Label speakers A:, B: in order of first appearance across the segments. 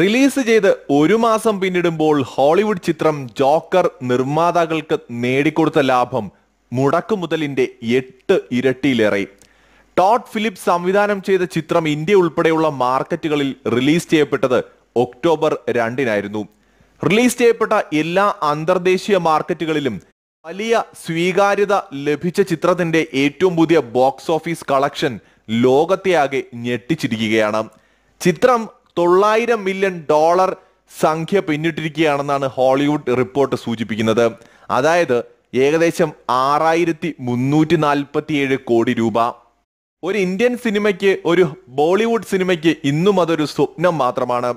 A: release ചെയ്ത് ഒരു മാസം പിന്നിടുമ്പോൾ ഹോളിവുഡ് ചിത്രം ജോക്കർ നിർമ്മാതാക്കൾക്ക് നേടിക്കൊടുത്ത ലാഭം മുടക്കുമുതലിന്റെ എട്ട് ഇരട്ടിയിലേറെ ടോട്ട് ഫിലിപ്പ് സംവിധാനം ചെയ്ത ചിത്രം ഇന്ത്യ ഉൾപ്പെടെയുള്ള മാർക്കറ്റുകളിൽ റിലീസ് ചെയ്യപ്പെട്ടത് ഒക്ടോബർ രണ്ടിനായിരുന്നു റിലീസ് ചെയ്യപ്പെട്ട എല്ലാ അന്തർദേശീയ മാർക്കറ്റുകളിലും വലിയ സ്വീകാര്യത ലഭിച്ച ചിത്രത്തിന്റെ ഏറ്റവും പുതിയ ബോക്സ് ഓഫീസ് കളക്ഷൻ ലോകത്തെയാകെ ഞെട്ടിച്ചിരിക്കുകയാണ് ചിത്രം തൊള്ളായിരം മില്യൺ ഡോളർ സംഖ്യ പിന്നിട്ടിരിക്കുകയാണെന്നാണ് ഹോളിവുഡ് റിപ്പോർട്ട് സൂചിപ്പിക്കുന്നത് അതായത് ഏകദേശം ആറായിരത്തി മുന്നൂറ്റി നാൽപ്പത്തിയേഴ് കോടി രൂപ ഒരു ഇന്ത്യൻ സിനിമയ്ക്ക് ഒരു ബോളിവുഡ് സിനിമയ്ക്ക് ഇന്നും അതൊരു സ്വപ്നം മാത്രമാണ്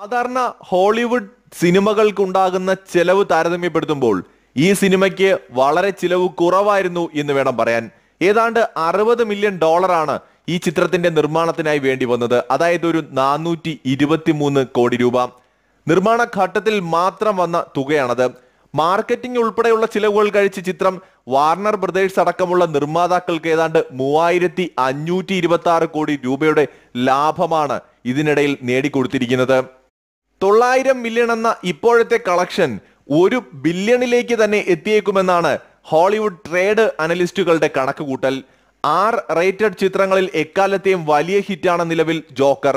A: സാധാരണ ഹോളിവുഡ് സിനിമകൾക്കുണ്ടാകുന്ന ചെലവ് താരതമ്യപ്പെടുത്തുമ്പോൾ ഈ സിനിമയ്ക്ക് വളരെ ചിലവ് കുറവായിരുന്നു എന്ന് വേണം പറയാൻ ഏതാണ്ട് അറുപത് മില്യൺ ഡോളറാണ് ഈ ചിത്രത്തിന്റെ നിർമ്മാണത്തിനായി വേണ്ടി വന്നത് അതായത് ഒരു നാനൂറ്റി ഇരുപത്തി മൂന്ന് കോടി രൂപ നിർമ്മാണ ഘട്ടത്തിൽ മാത്രം വന്ന തുകയാണത് മാർക്കറ്റിംഗ് ഉൾപ്പെടെയുള്ള ചിലവുകൾ കഴിച്ച് ചിത്രം വാർണർ ബ്രദേഴ്സ് അടക്കമുള്ള നിർമ്മാതാക്കൾക്ക് ഏതാണ്ട് മൂവായിരത്തി അഞ്ഞൂറ്റി ഇരുപത്തി ആറ് കോടി രൂപയുടെ ലാഭമാണ് ഇതിനിടയിൽ നേടിക്കൊടുത്തിരിക്കുന്നത് തൊള്ളായിരം മില്യൺ എന്ന ഇപ്പോഴത്തെ കളക്ഷൻ ഒരു ബില്യണിലേക്ക് തന്നെ എത്തിയേക്കുമെന്നാണ് ഹോളിവുഡ് ട്രേഡ് അനലിസ്റ്റുകളുടെ കൂട്ടൽ ആർ റേറ്റഡ് ചിത്രങ്ങളിൽ എക്കാലത്തെയും വലിയ ഹിറ്റാണ് നിലവിൽ ജോക്കർ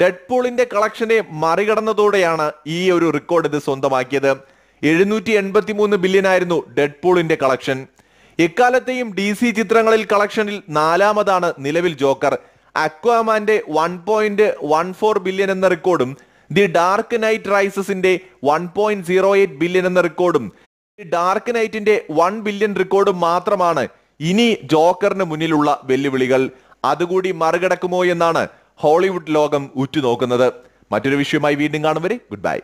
A: ഡെഡ് പൂളിന്റെ കളക്ഷനെ മറികടന്നതോടെയാണ് ഈ ഒരു റെക്കോർഡ് ഇത് സ്വന്തമാക്കിയത് എഴുന്നൂറ്റി എൺപത്തി മൂന്ന് ബില്യൻ ആയിരുന്നു ഡെഡ് പൂളിന്റെ കളക്ഷൻ എക്കാലത്തെയും ഡി സി ചിത്രങ്ങളിൽ കളക്ഷനിൽ നാലാമതാണ് നിലവിൽ ജോക്കർ അക്വാമാന്റെ one point one four billion എന്ന റെക്കോർഡും ദി ഡാർക്ക് നൈറ്റ് റൈസസിന്റെ one point zero eight billion എന്ന റെക്കോർഡും ഡാർക്ക് നൈറ്റിന്റെ വൺ ബില്യൺ റെക്കോർഡ് മാത്രമാണ് ഇനി ജോക്കറിന് മുന്നിലുള്ള വെല്ലുവിളികൾ അതുകൂടി മറികടക്കുമോ എന്നാണ് ഹോളിവുഡ് ലോകം ഉറ്റുനോക്കുന്നത് മറ്റൊരു വിഷയമായി വീണ്ടും കാണും വരെ ഗുഡ് ബൈ